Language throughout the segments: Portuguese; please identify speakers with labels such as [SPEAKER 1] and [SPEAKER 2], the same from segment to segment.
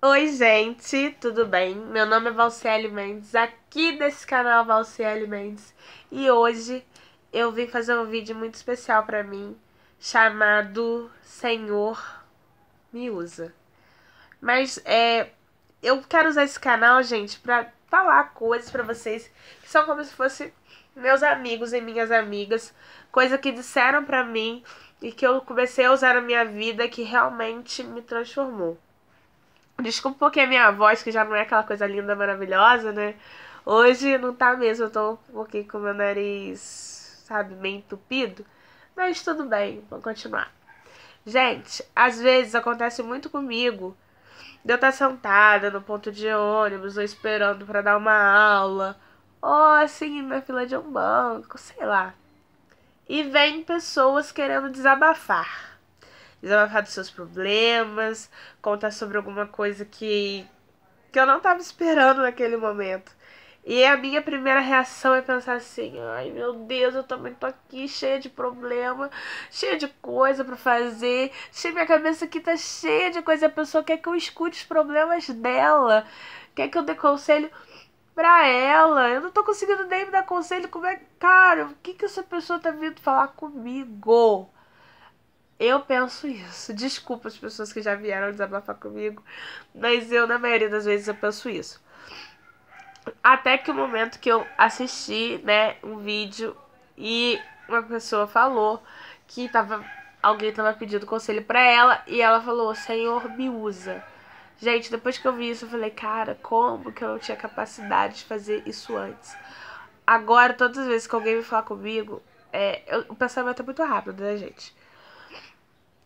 [SPEAKER 1] Oi, gente, tudo bem? Meu nome é Valciele Mendes, aqui desse canal Valciele Mendes, e hoje eu vim fazer um vídeo muito especial para mim, chamado Senhor Me Usa. Mas é, eu quero usar esse canal, gente, para falar coisas para vocês que são como se fossem meus amigos e minhas amigas, coisa que disseram para mim e que eu comecei a usar na minha vida que realmente me transformou. Desculpa porque a minha voz, que já não é aquela coisa linda, maravilhosa, né? Hoje não tá mesmo, eu tô um pouquinho com meu nariz, sabe, meio entupido. Mas tudo bem, vamos continuar. Gente, às vezes acontece muito comigo de eu estar sentada no ponto de ônibus ou esperando para dar uma aula, ou assim, na fila de um banco, sei lá. E vem pessoas querendo desabafar desabafar dos seus problemas, contar sobre alguma coisa que, que eu não estava esperando naquele momento. E a minha primeira reação é pensar assim: ai meu Deus, eu também tô aqui cheia de problema, cheia de coisa para fazer, cheia, minha cabeça aqui tá cheia de coisa. A pessoa quer que eu escute os problemas dela, quer que eu dê conselho pra ela. Eu não tô conseguindo nem me dar conselho. Como é, cara, o que que essa pessoa tá vindo falar comigo? Eu penso isso. Desculpa as pessoas que já vieram desabafar comigo, mas eu, na maioria das vezes, eu penso isso. Até que o momento que eu assisti, né, um vídeo e uma pessoa falou que tava, alguém tava pedindo conselho para ela e ela falou: Senhor, me usa. Gente, depois que eu vi isso, eu falei: Cara, como que eu não tinha capacidade de fazer isso antes? Agora, todas as vezes que alguém me falar comigo, é, eu, o pensamento é muito rápido, né, gente?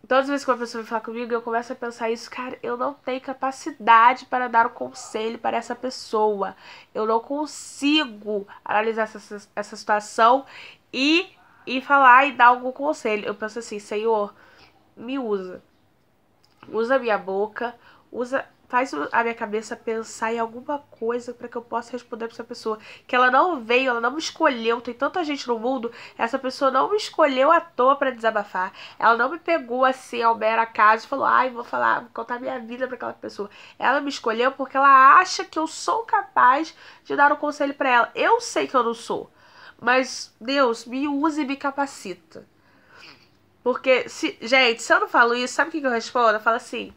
[SPEAKER 1] todas as vezes que uma pessoa vem falar comigo, eu começo a pensar isso, cara, eu não tenho capacidade para dar o um conselho para essa pessoa. Eu não consigo analisar essa, essa situação e, e falar e dar algum conselho. Eu penso assim, Senhor, me usa. Usa minha boca, usa faz a minha cabeça pensar em alguma coisa para que eu possa responder para essa pessoa. Que ela não veio, ela não me escolheu. Tem tanta gente no mundo, essa pessoa não me escolheu à toa para desabafar. Ela não me pegou assim ao mero acaso e falou: "Ai, vou falar, vou contar minha vida para aquela pessoa". Ela me escolheu porque ela acha que eu sou capaz de dar um conselho para ela. Eu sei que eu não sou, mas Deus me usa e me capacita. Porque, se, gente, se eu não falo isso, sabe o que eu respondo? Eu falo assim: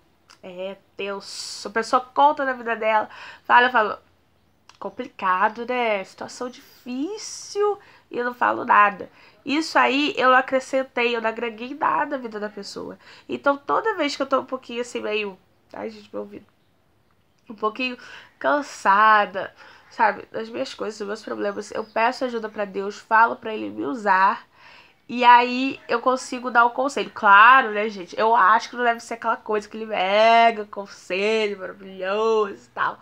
[SPEAKER 1] é, Deus. A pessoa conta da vida dela. Fala, eu falo. Complicado, né? Situação difícil. E eu não falo nada. Isso aí eu não acrescentei, eu não agreguei nada à vida da pessoa. Então toda vez que eu tô um pouquinho assim, meio. Ai, gente, meu ouvido. Um pouquinho cansada, sabe? Das minhas coisas, dos meus problemas. Eu peço ajuda para Deus, falo para Ele me usar. E aí eu consigo dar o conselho. Claro, né, gente? Eu acho que não deve ser aquela coisa que ele mega conselho maravilhoso e tal.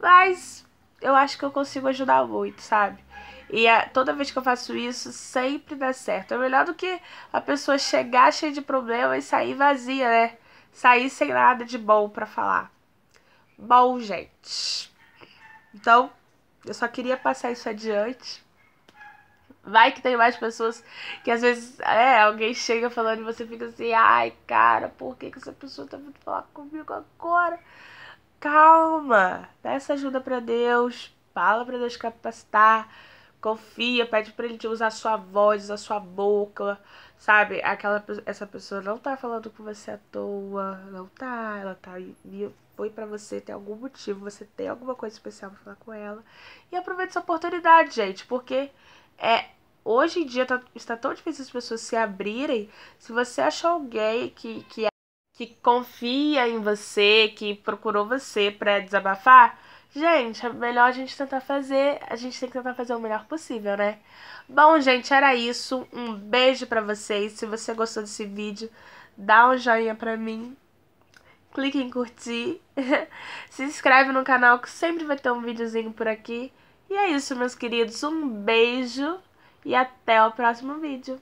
[SPEAKER 1] Mas eu acho que eu consigo ajudar muito, sabe? E a, eh, toda vez que eu faço isso, sempre dá certo. É melhor do que a pessoa chegar cheia de problema e sair vazia, né? Sair sem nada de bom para falar. Bom, gente. Então, eu só queria passar isso adiante Vai que tem mais pessoas que às vezes é, alguém chega falando e você fica assim, ai cara, por que, que essa pessoa tá vindo falar comigo agora? Calma, peça ajuda para Deus, fala para Deus capacitar, confia, pede para ele te usar a sua voz, a sua boca, sabe? Aquela essa pessoa não tá falando com você à toa, não tá, ela tá e foi para você tem algum motivo, você tem alguma coisa especial para falar com ela. E aproveite essa oportunidade, gente, porque é hoje em dia tá, está tão difícil as pessoas se abrirem. Se você achar alguém que, que, que confia em você, que procurou você para desabafar, gente, é melhor a gente tentar fazer. A gente tem que tentar fazer o melhor possível, né? Bom, gente, era isso. Um beijo para vocês. Se você gostou desse vídeo, dá um joinha pra mim. Clique em curtir. se inscreve no canal que sempre vai ter um videozinho por aqui. E é isso, meus queridos. Um beijo e até o próximo vídeo.